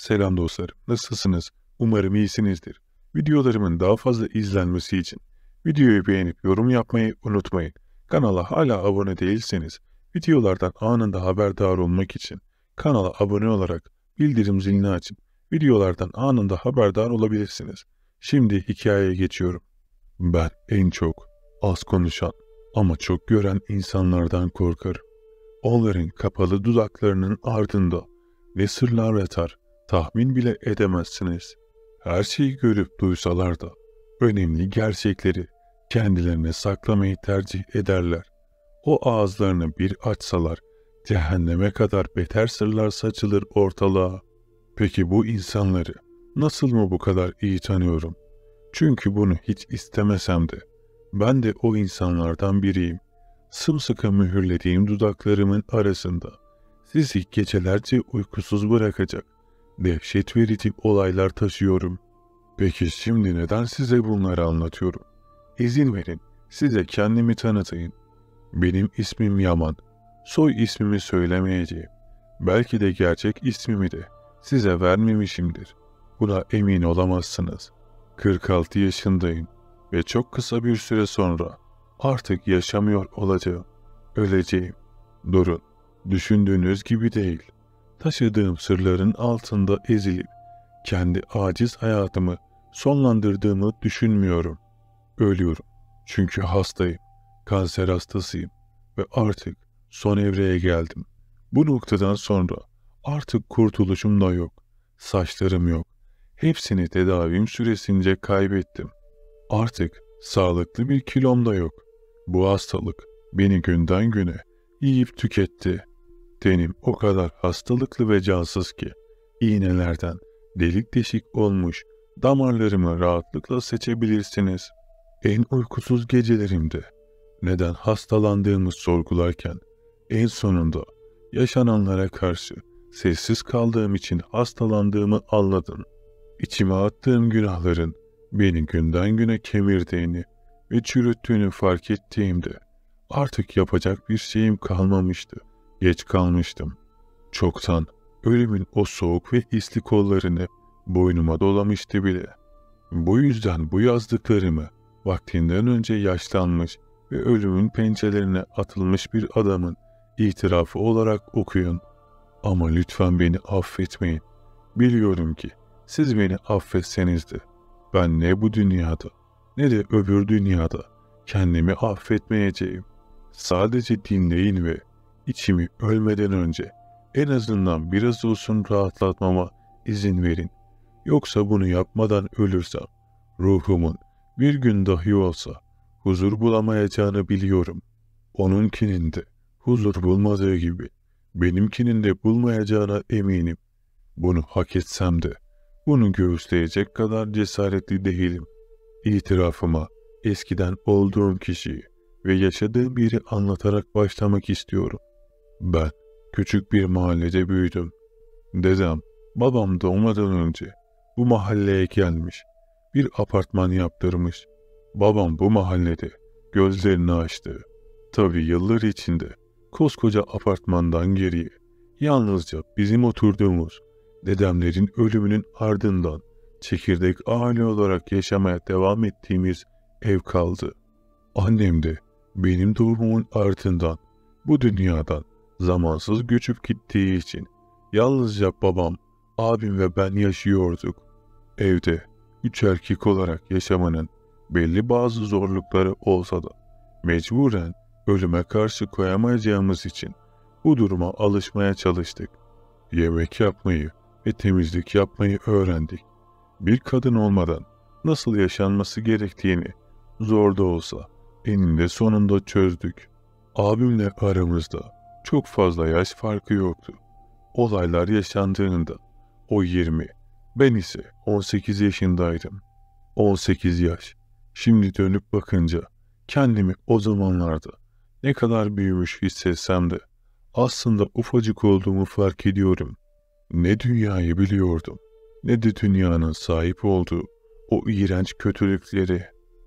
Selam dostlarım, nasılsınız? Umarım iyisinizdir. Videolarımın daha fazla izlenmesi için videoyu beğenip yorum yapmayı unutmayın. Kanala hala abone değilseniz videolardan anında haberdar olmak için kanala abone olarak bildirim zilini açıp videolardan anında haberdar olabilirsiniz. Şimdi hikayeye geçiyorum. Ben en çok az konuşan ama çok gören insanlardan korkarım. Onların kapalı dudaklarının ardında ne sırlar yatar tahmin bile edemezsiniz. Her şeyi görüp duysalar da önemli gerçekleri kendilerine saklamayı tercih ederler. O ağızlarını bir açsalar cehenneme kadar beter sırlar saçılır ortalığa. Peki bu insanları nasıl mı bu kadar iyi tanıyorum? Çünkü bunu hiç istemesem de ben de o insanlardan biriyim. Sımsıkı mühürlediğim dudaklarımın arasında sizi gecelerce uykusuz bırakacak.'' dehşet verici olaylar taşıyorum. Peki şimdi neden size bunları anlatıyorum? İzin verin, size kendimi tanıtayım. Benim ismim Yaman. Soy ismimi söylemeyeceğim. Belki de gerçek ismimi de size vermemişimdir. Buna emin olamazsınız. 46 yaşındayım ve çok kısa bir süre sonra artık yaşamıyor olacağım. Öleceğim. Durun, düşündüğünüz gibi değil.'' taşıdığım sırların altında ezilip kendi aciz hayatımı sonlandırdığımı düşünmüyorum. Ölüyorum. Çünkü hastayım. Kanser hastasıyım ve artık son evreye geldim. Bu noktadan sonra artık kurtuluşum da yok. Saçlarım yok. Hepsini tedavim süresince kaybettim. Artık sağlıklı bir kilom da yok. Bu hastalık beni günden güne yiyip tüketti. Tenim o kadar hastalıklı ve cansız ki, iğnelerden delik deşik olmuş damarlarımı rahatlıkla seçebilirsiniz. En uykusuz gecelerimde neden hastalandığımı sorgularken en sonunda yaşananlara karşı sessiz kaldığım için hastalandığımı anladım. İçime attığım günahların beni günden güne kemirdiğini ve çürüttüğünü fark ettiğimde artık yapacak bir şeyim kalmamıştı. Geç kalmıştım. Çoktan ölümün o soğuk ve hisli kollarını boynuma dolamıştı bile. Bu yüzden bu yazdıklarımı vaktinden önce yaşlanmış ve ölümün pençelerine atılmış bir adamın itirafı olarak okuyun. Ama lütfen beni affetmeyin. Biliyorum ki siz beni affetseniz de ben ne bu dünyada ne de öbür dünyada kendimi affetmeyeceğim. Sadece dinleyin ve İçimi ölmeden önce en azından biraz olsun rahatlatmama izin verin. Yoksa bunu yapmadan ölürsem ruhumun bir gün dahi olsa huzur bulamayacağını biliyorum. Onunkinin de huzur bulmadığı gibi benimkinin de bulmayacağına eminim. Bunu hak etsem de bunu göğüsleyecek kadar cesaretli değilim. İtirafıma eskiden olduğum kişiyi ve yaşadığım biri anlatarak başlamak istiyorum. Ben küçük bir mahallede büyüdüm. Dedem, babam doğmadan önce bu mahalleye gelmiş, bir apartman yaptırmış. Babam bu mahallede gözlerini açtı. Tabii yıllar içinde koskoca apartmandan geriye yalnızca bizim oturduğumuz dedemlerin ölümünün ardından çekirdek aile olarak yaşamaya devam ettiğimiz ev kaldı. Annem de benim doğumumun ardından bu dünyadan zamansız göçüp gittiği için yalnızca babam, abim ve ben yaşıyorduk. Evde üç erkek olarak yaşamanın belli bazı zorlukları olsa da mecburen ölüme karşı koyamayacağımız için bu duruma alışmaya çalıştık. Yemek yapmayı ve temizlik yapmayı öğrendik. Bir kadın olmadan nasıl yaşanması gerektiğini zor da olsa eninde sonunda çözdük. Abimle aramızda çok fazla yaş farkı yoktu. Olaylar yaşandığında o 20, ben ise 18 yaşındaydım. 18 yaş. Şimdi dönüp bakınca kendimi o zamanlarda ne kadar büyümüş hissetsem de aslında ufacık olduğumu fark ediyorum. Ne dünyayı biliyordum ne de dünyanın sahip olduğu o iğrenç kötülükleri.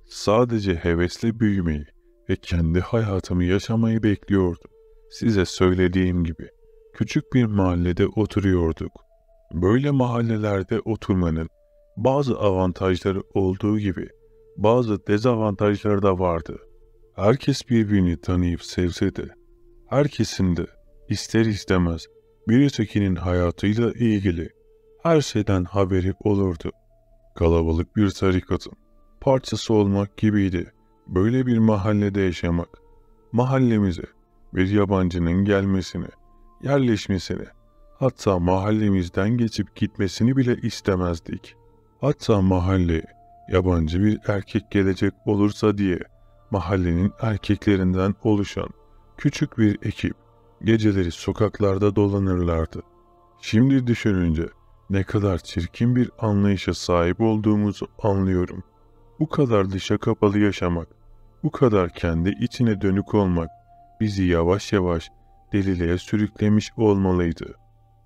Sadece hevesle büyümeyi ve kendi hayatımı yaşamayı bekliyordum. Size söylediğim gibi küçük bir mahallede oturuyorduk. Böyle mahallelerde oturmanın bazı avantajları olduğu gibi bazı dezavantajları da vardı. Herkes birbirini tanıyıp sevse de herkesin de ister istemez birisinin hayatıyla ilgili her şeyden haberi olurdu. Kalabalık bir tarikatın parçası olmak gibiydi. Böyle bir mahallede yaşamak mahallemize bir yabancının gelmesini, yerleşmesini, hatta mahallemizden geçip gitmesini bile istemezdik. Hatta mahalleye yabancı bir erkek gelecek olursa diye mahallenin erkeklerinden oluşan küçük bir ekip geceleri sokaklarda dolanırlardı. Şimdi düşününce ne kadar çirkin bir anlayışa sahip olduğumuzu anlıyorum. Bu kadar dışa kapalı yaşamak, bu kadar kendi içine dönük olmak bizi yavaş yavaş deliliğe sürüklemiş olmalıydı.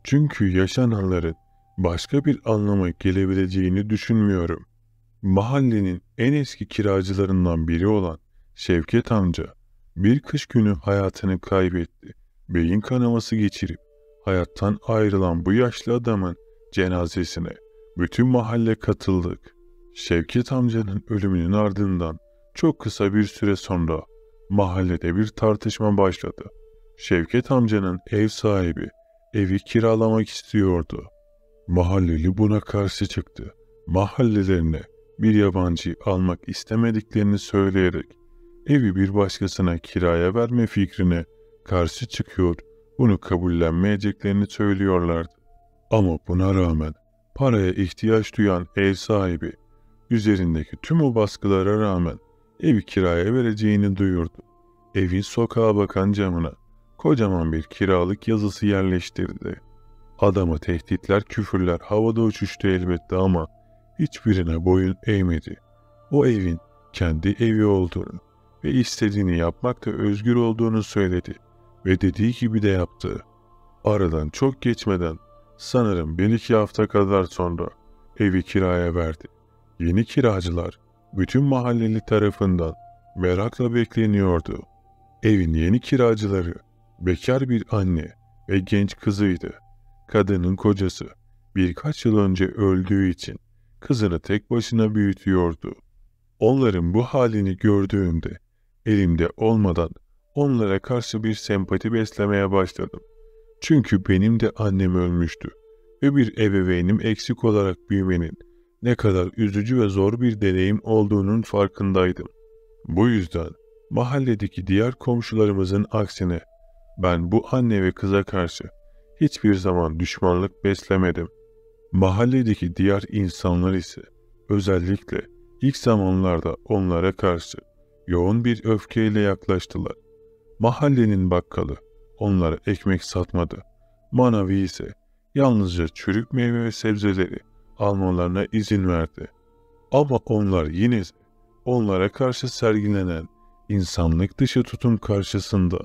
Çünkü yaşananların başka bir anlama gelebileceğini düşünmüyorum. Mahallenin en eski kiracılarından biri olan Şevket amca bir kış günü hayatını kaybetti. Beyin kanaması geçirip hayattan ayrılan bu yaşlı adamın cenazesine bütün mahalle katıldık. Şevket amcanın ölümünün ardından çok kısa bir süre sonra Mahallede bir tartışma başladı. Şevket amcanın ev sahibi evi kiralamak istiyordu. Mahalleli buna karşı çıktı. Mahallelerine bir yabancı almak istemediklerini söyleyerek evi bir başkasına kiraya verme fikrine karşı çıkıyor, bunu kabullenmeyeceklerini söylüyorlardı. Ama buna rağmen paraya ihtiyaç duyan ev sahibi üzerindeki tüm o baskılara rağmen evi kiraya vereceğini duyurdu. Evin sokağa bakan camına kocaman bir kiralık yazısı yerleştirdi. Adamı tehditler, küfürler havada uçuştu elbette ama hiçbirine boyun eğmedi. O evin kendi evi olduğunu ve istediğini yapmakta özgür olduğunu söyledi ve dediği gibi de yaptı. Aradan çok geçmeden sanırım bir iki hafta kadar sonra evi kiraya verdi. Yeni kiracılar bütün mahalleli tarafından merakla bekleniyordu. Evin yeni kiracıları, bekar bir anne ve genç kızıydı. Kadının kocası birkaç yıl önce öldüğü için kızını tek başına büyütüyordu. Onların bu halini gördüğümde elimde olmadan onlara karşı bir sempati beslemeye başladım. Çünkü benim de annem ölmüştü ve bir ebeveynim eksik olarak büyümenin ne kadar üzücü ve zor bir deneyim olduğunun farkındaydım. Bu yüzden mahalledeki diğer komşularımızın aksine ben bu anne ve kıza karşı hiçbir zaman düşmanlık beslemedim. Mahalledeki diğer insanlar ise özellikle ilk zamanlarda onlara karşı yoğun bir öfkeyle yaklaştılar. Mahallenin bakkalı onlara ekmek satmadı. Manavi ise yalnızca çürük meyve ve sebzeleri almalarına izin verdi. Ama onlar yine onlara karşı sergilenen insanlık dışı tutum karşısında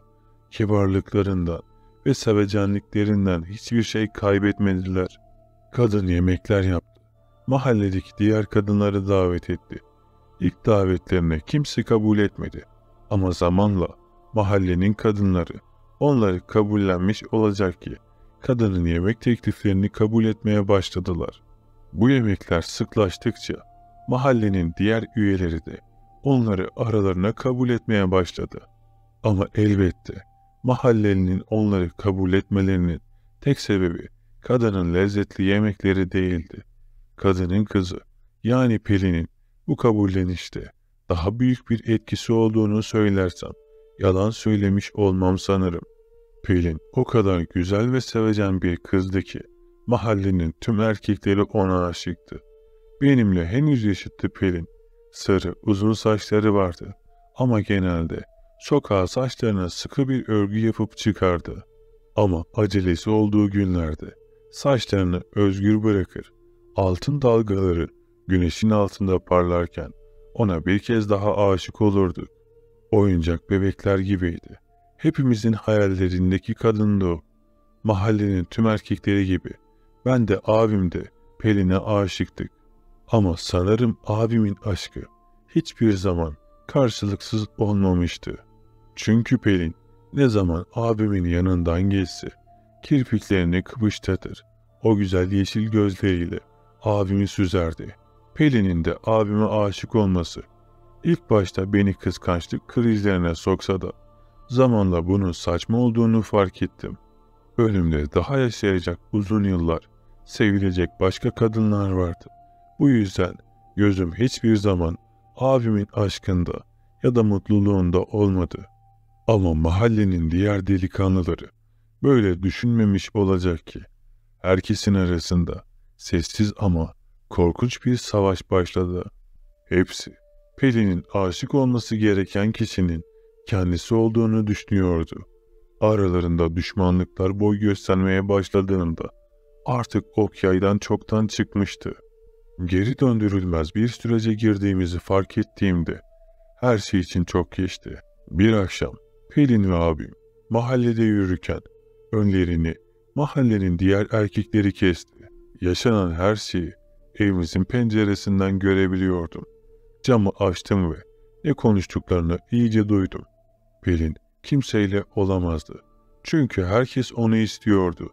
kibarlıklarından ve sevecenliklerinden hiçbir şey kaybetmediler. Kadın yemekler yaptı. Mahalledeki diğer kadınları davet etti. İlk davetlerine kimse kabul etmedi. Ama zamanla mahallenin kadınları onları kabullenmiş olacak ki kadının yemek tekliflerini kabul etmeye başladılar. Bu yemekler sıklaştıkça mahallenin diğer üyeleri de onları aralarına kabul etmeye başladı. Ama elbette mahallenin onları kabul etmelerinin tek sebebi kadının lezzetli yemekleri değildi. Kadının kızı yani Pelin'in bu kabullenişte daha büyük bir etkisi olduğunu söylersem yalan söylemiş olmam sanırım. Pelin o kadar güzel ve sevecen bir kızdı ki Mahallenin tüm erkekleri ona aşıktı. Benimle henüz yaşıttı Pelin. Sarı, uzun saçları vardı. Ama genelde çok az saçlarına sıkı bir örgü yapıp çıkardı. Ama acelesi olduğu günlerde saçlarını özgür bırakır. Altın dalgaları güneşin altında parlarken ona bir kez daha aşık olurdu. Oyuncak bebekler gibiydi. Hepimizin hayallerindeki kadındı o. Mahallenin tüm erkekleri gibi ben de abim de Pelin'e aşıktık. Ama sanırım abimin aşkı hiçbir zaman karşılıksız olmamıştı. Çünkü Pelin ne zaman abimin yanından geçse kirpiklerini kıpıştatır. O güzel yeşil gözleriyle abimi süzerdi. Pelin'in de abime aşık olması ilk başta beni kıskançlık krizlerine soksa da zamanla bunun saçma olduğunu fark ettim. Ölümde daha yaşayacak uzun yıllar sevilecek başka kadınlar vardı. Bu yüzden gözüm hiçbir zaman abimin aşkında ya da mutluluğunda olmadı. Ama mahallenin diğer delikanlıları böyle düşünmemiş olacak ki. Herkesin arasında sessiz ama korkunç bir savaş başladı. Hepsi Pelin'in aşık olması gereken kişinin kendisi olduğunu düşünüyordu. Aralarında düşmanlıklar boy göstermeye başladığında artık ok yaydan çoktan çıkmıştı. Geri döndürülmez bir sürece girdiğimizi fark ettiğimde her şey için çok geçti. Bir akşam Pelin ve abim mahallede yürürken önlerini mahallenin diğer erkekleri kesti. Yaşanan her şeyi evimizin penceresinden görebiliyordum. Camı açtım ve ne konuştuklarını iyice duydum. Pelin kimseyle olamazdı. Çünkü herkes onu istiyordu.''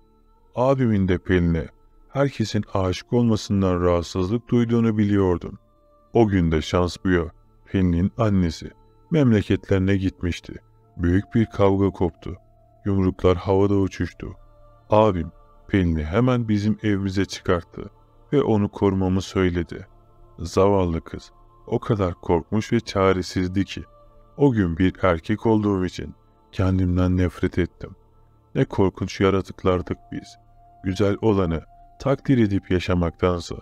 Abimin de Pelin'e herkesin aşık olmasından rahatsızlık duyduğunu biliyordum. O gün de şans buya Pelin'in annesi memleketlerine gitmişti. Büyük bir kavga koptu. Yumruklar havada uçuştu. Abim Pelin'i hemen bizim evimize çıkarttı ve onu korumamı söyledi. Zavallı kız o kadar korkmuş ve çaresizdi ki o gün bir erkek olduğum için kendimden nefret ettim. Ne korkunç yaratıklardık biz.'' güzel olanı takdir edip yaşamaktansa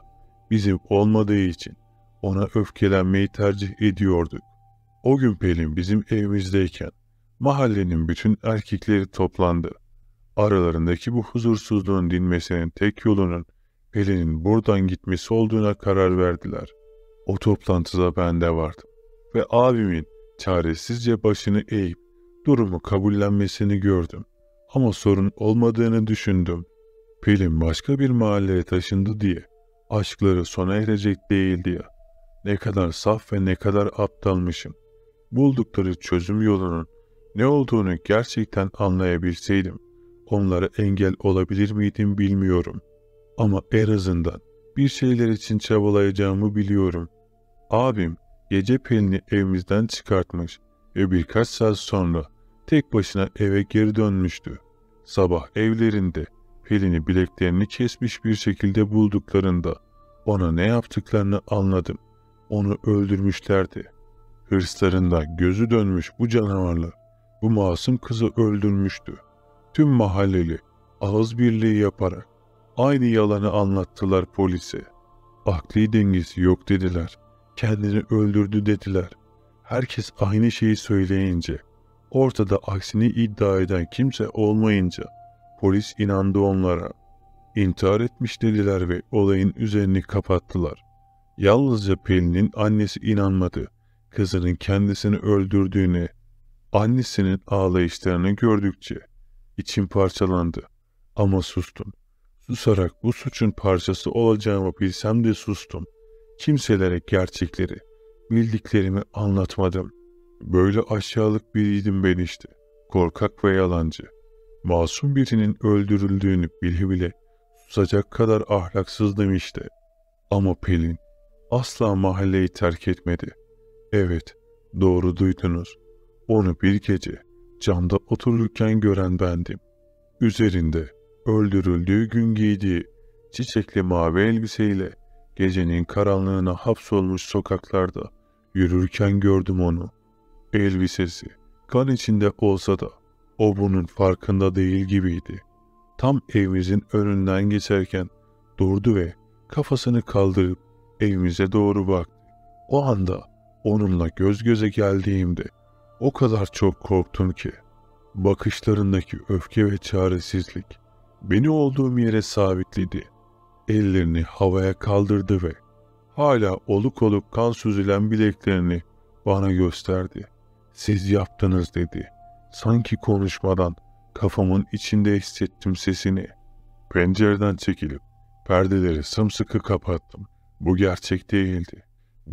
bizim olmadığı için ona öfkelenmeyi tercih ediyorduk. O gün Pelin bizim evimizdeyken mahallenin bütün erkekleri toplandı. Aralarındaki bu huzursuzluğun dinmesinin tek yolunun Pelin'in buradan gitmesi olduğuna karar verdiler. O toplantıda ben de vardım ve abimin çaresizce başını eğip durumu kabullenmesini gördüm. Ama sorun olmadığını düşündüm. Pelin başka bir mahalleye taşındı diye aşkları sona erecek değil diye Ne kadar saf ve ne kadar aptalmışım. Buldukları çözüm yolunun ne olduğunu gerçekten anlayabilseydim, onlara engel olabilir miydim bilmiyorum. Ama en azından bir şeyler için çabalayacağımı biliyorum. Abim gece Pelin'i evimizden çıkartmış ve birkaç saat sonra tek başına eve geri dönmüştü. Sabah evlerinde Pelin'i bileklerini kesmiş bir şekilde bulduklarında ona ne yaptıklarını anladım. Onu öldürmüşlerdi. Hırslarında gözü dönmüş bu canavarlar bu masum kızı öldürmüştü. Tüm mahalleli ağız birliği yaparak aynı yalanı anlattılar polise. Akli dengesi yok dediler. Kendini öldürdü dediler. Herkes aynı şeyi söyleyince, ortada aksini iddia eden kimse olmayınca Polis inandı onlara. İntihar etmiş dediler ve olayın üzerini kapattılar. Yalnızca Pelin'in annesi inanmadı. Kızının kendisini öldürdüğünü annesinin ağlayışlarını gördükçe içim parçalandı. Ama sustum. Susarak bu suçun parçası olacağımı bilsem de sustum. Kimselere gerçekleri, bildiklerimi anlatmadım. Böyle aşağılık biriydim ben işte. Korkak ve yalancı masum birinin öldürüldüğünü bile bile susacak kadar ahlaksız demişti. Ama Pelin asla mahalleyi terk etmedi. Evet, doğru duydunuz. Onu bir gece camda otururken gören bendim. Üzerinde öldürüldüğü gün giydiği çiçekli mavi elbiseyle gecenin karanlığına hapsolmuş sokaklarda yürürken gördüm onu. Elbisesi kan içinde olsa da o bunun farkında değil gibiydi. Tam evimizin önünden geçerken durdu ve kafasını kaldırıp evimize doğru baktı. O anda onunla göz göze geldiğimde o kadar çok korktum ki bakışlarındaki öfke ve çaresizlik beni olduğum yere sabitledi. Ellerini havaya kaldırdı ve hala oluk oluk kan süzülen bileklerini bana gösterdi. Siz yaptınız dedi. Sanki konuşmadan kafamın içinde hissettim sesini. Pencereden çekilip perdeleri sımsıkı kapattım. Bu gerçek değildi.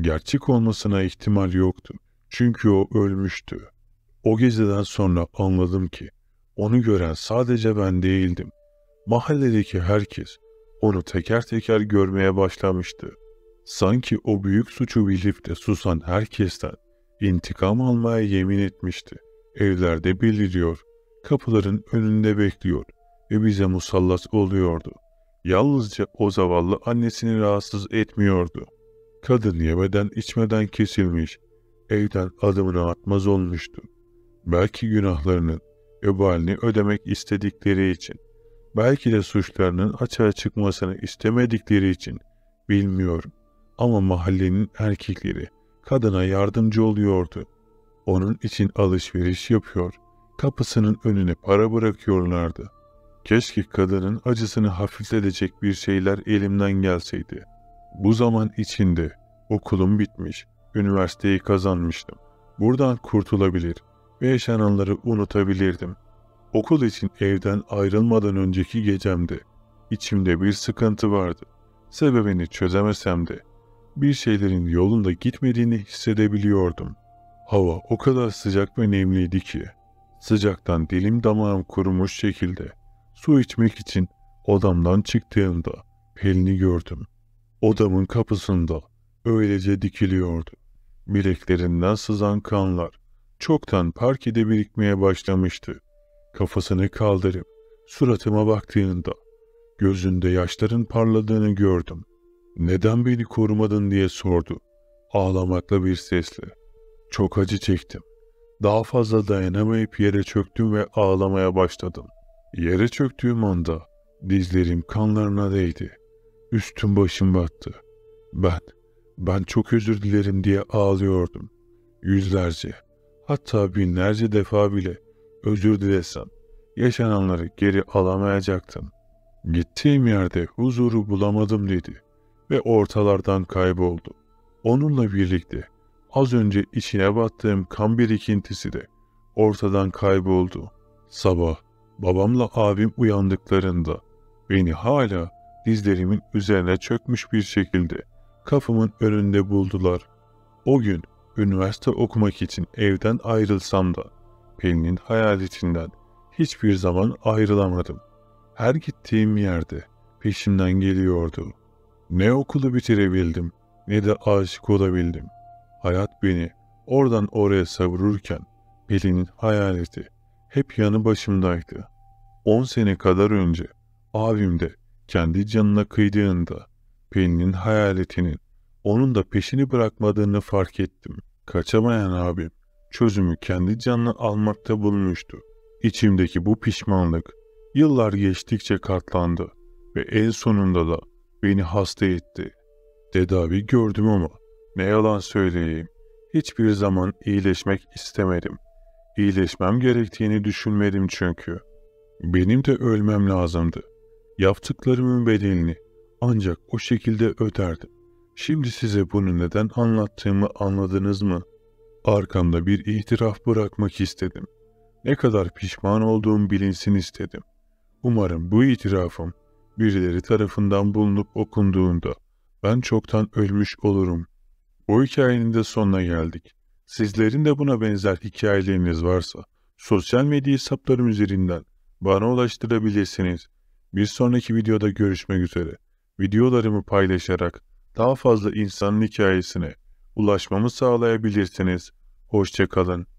Gerçek olmasına ihtimal yoktu. Çünkü o ölmüştü. O geceden sonra anladım ki onu gören sadece ben değildim. Mahalledeki herkes onu teker teker görmeye başlamıştı. Sanki o büyük suçu bilip de susan herkesten intikam almaya yemin etmişti evlerde beliriyor, kapıların önünde bekliyor ve bize musallat oluyordu. Yalnızca o zavallı annesini rahatsız etmiyordu. Kadın yemeden içmeden kesilmiş, evden adımını atmaz olmuştu. Belki günahlarının vebalini ödemek istedikleri için, belki de suçlarının açığa çıkmasını istemedikleri için, bilmiyorum. Ama mahallenin erkekleri kadına yardımcı oluyordu. Onun için alışveriş yapıyor. Kapısının önüne para bırakıyorlardı. Keşke kadının acısını hafifletecek bir şeyler elimden gelseydi. Bu zaman içinde okulum bitmiş, üniversiteyi kazanmıştım. Buradan kurtulabilir ve yaşananları unutabilirdim. Okul için evden ayrılmadan önceki gecemde içimde bir sıkıntı vardı. Sebebini çözemesem de bir şeylerin yolunda gitmediğini hissedebiliyordum. Hava o kadar sıcak ve nemliydi ki, sıcaktan dilim damağım kurumuş şekilde su içmek için odamdan çıktığımda Pelin'i gördüm. Odamın kapısında öylece dikiliyordu. Bileklerinden sızan kanlar çoktan parkede birikmeye başlamıştı. Kafasını kaldırıp suratıma baktığında gözünde yaşların parladığını gördüm. Neden beni korumadın diye sordu ağlamakla bir sesle. Çok acı çektim. Daha fazla dayanamayıp yere çöktüm ve ağlamaya başladım. Yere çöktüğüm anda dizlerim kanlarına değdi. Üstüm başım battı. Ben, ben çok özür dilerim diye ağlıyordum. Yüzlerce, hatta binlerce defa bile özür dilesem yaşananları geri alamayacaktım. Gittiğim yerde huzuru bulamadım dedi ve ortalardan kayboldu. Onunla birlikte az önce içine battığım kan birikintisi de ortadan kayboldu. Sabah babamla abim uyandıklarında beni hala dizlerimin üzerine çökmüş bir şekilde kafamın önünde buldular. O gün üniversite okumak için evden ayrılsam da Pelin'in hayaletinden hiçbir zaman ayrılamadım. Her gittiğim yerde peşimden geliyordu. Ne okulu bitirebildim ne de aşık olabildim. Hayat beni oradan oraya savururken Pelin'in hayaleti hep yanı başımdaydı. On sene kadar önce abim de kendi canına kıydığında Pelin'in hayaletinin onun da peşini bırakmadığını fark ettim. Kaçamayan abim çözümü kendi canını almakta bulmuştu. İçimdeki bu pişmanlık yıllar geçtikçe katlandı ve en sonunda da beni hasta etti. Tedavi gördüm ama ne yalan söyleyeyim, hiçbir zaman iyileşmek istemedim. İyileşmem gerektiğini düşünmedim çünkü. Benim de ölmem lazımdı. Yaptıklarımın bedelini ancak o şekilde öderdim. Şimdi size bunu neden anlattığımı anladınız mı? Arkamda bir itiraf bırakmak istedim. Ne kadar pişman olduğum bilinsin istedim. Umarım bu itirafım birileri tarafından bulunup okunduğunda ben çoktan ölmüş olurum.'' Bu hikayenin de sonuna geldik. Sizlerin de buna benzer hikayeleriniz varsa sosyal medya hesaplarım üzerinden bana ulaştırabilirsiniz. Bir sonraki videoda görüşmek üzere. Videolarımı paylaşarak daha fazla insanın hikayesine ulaşmamı sağlayabilirsiniz. Hoşçakalın.